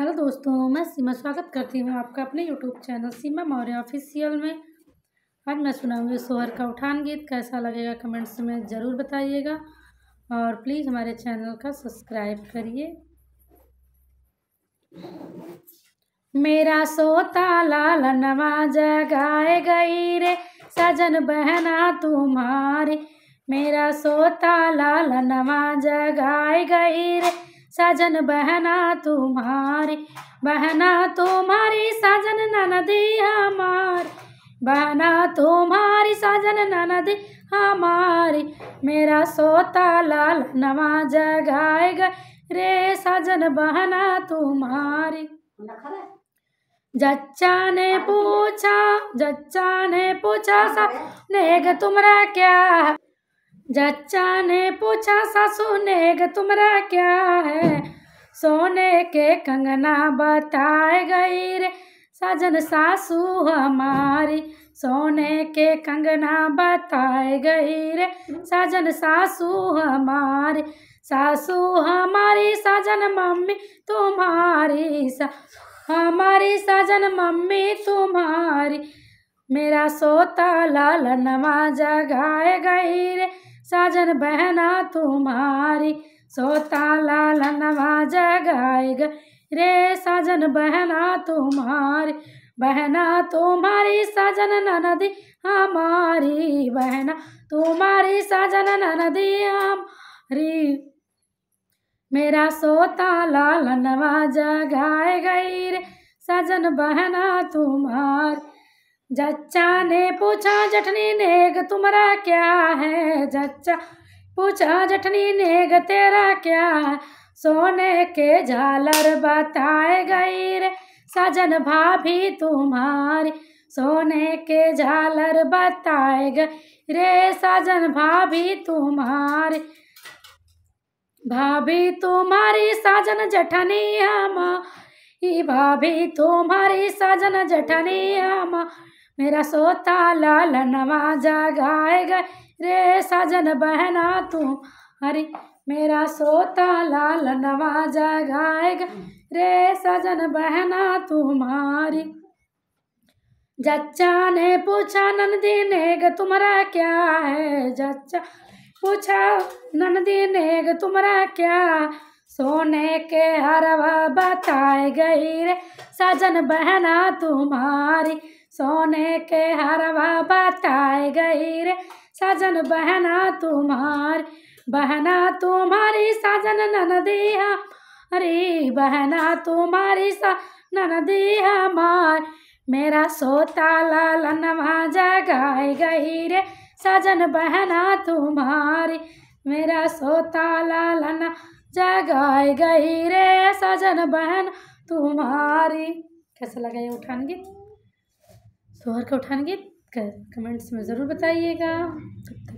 hello दोस्तों मैं सीमा स्वागत करती हूँ आपका अपने YouTube channel Seema Maurya official में आज मैं सुनाऊंगी सोहर का उठान गीत कैसा लगेगा कमेंट्स में ज़रूर बताइएगा और प्लीज़ हमारे चैनल का सब्सक्राइब करिए मेरा सोता लाल नवाजा गाए गई रे सजन बहना तुम्हारी मेरा सोता लाल नवाजा गाए गई रे साजन बहना तुम्हारे बहना तुम्हारे साजन ननदे हमारे बहना तुम्हारे साजन ननदे हमारे मेरा सोता लाल नवा जगाएगा रे साजन बहना तुम्हारे जच्चा ने पूछा जच्चा ने पूछा सा नेग तुमरा क्या जच्चा ने पूछा सासू ने तुमरा क्या है सोने के कंगना बताए गई रे सजन सासू हमारी सोने के कंगना बताए गई रे सजन सासू हमारी सासू हमारी सजन मम्मी तुम्हारी सा हमारी सजन मम्मी तुम्हारी मेरा सोता लाल नवा जगाए गई रे साजन बहना तुम्हारी सोता लाल नवा जगाएगा रे साजन बहना तुम्हारी बहना तुम्हारी साजन नदी हमारी बहना तुम्हारी साजन नदी हमारी मेरा सोता लाल नवा जगाए गई रे साजन बहना तुम्हारी जच्चा ने पूछा जठनी नेग तुम्हारा क्या है जच्चा पूछा जठनी नेग तेरा क्या है सोने के झालर बताए गई रे सजन भाभी तुम्हारी सोने के झालर बताए गई रे सजन भाभी तुम्हारी भाभी तुम्हारी साजन जठनी हम भाभी तुम्हारी साजन जठनी हमारी मेरा सोता लाल नवाजा गाए गए रे साजन बहना तू हरी मेरा सोता लाल नवाजा गाए गए रे साजन बहना तुम्हारी जच्चा ने पूछा नंदी नेग तुम्हारा क्या है जच्चा पूछा नंदी नेग तुम्हारा क्या सोने के हरवा बताए गई रे साजन बहना तुम्हारी सोने के हरवा बताए गई रे सजन बहना तुम्हार बहना तुम्हारी सजन ननदी अरे बहना तुम्हारी सा ननदी हमार मेरा सोता लाल नवा जगाए गई रे सजन बहना तुम्हारी मेरा सोता लालन जगाए गई रे सजन बहन तुम्हारी कैसा लगा ये उठान गीत सोहर तो का उठाएंगे कमेंट्स में ज़रूर बताइएगा तब तक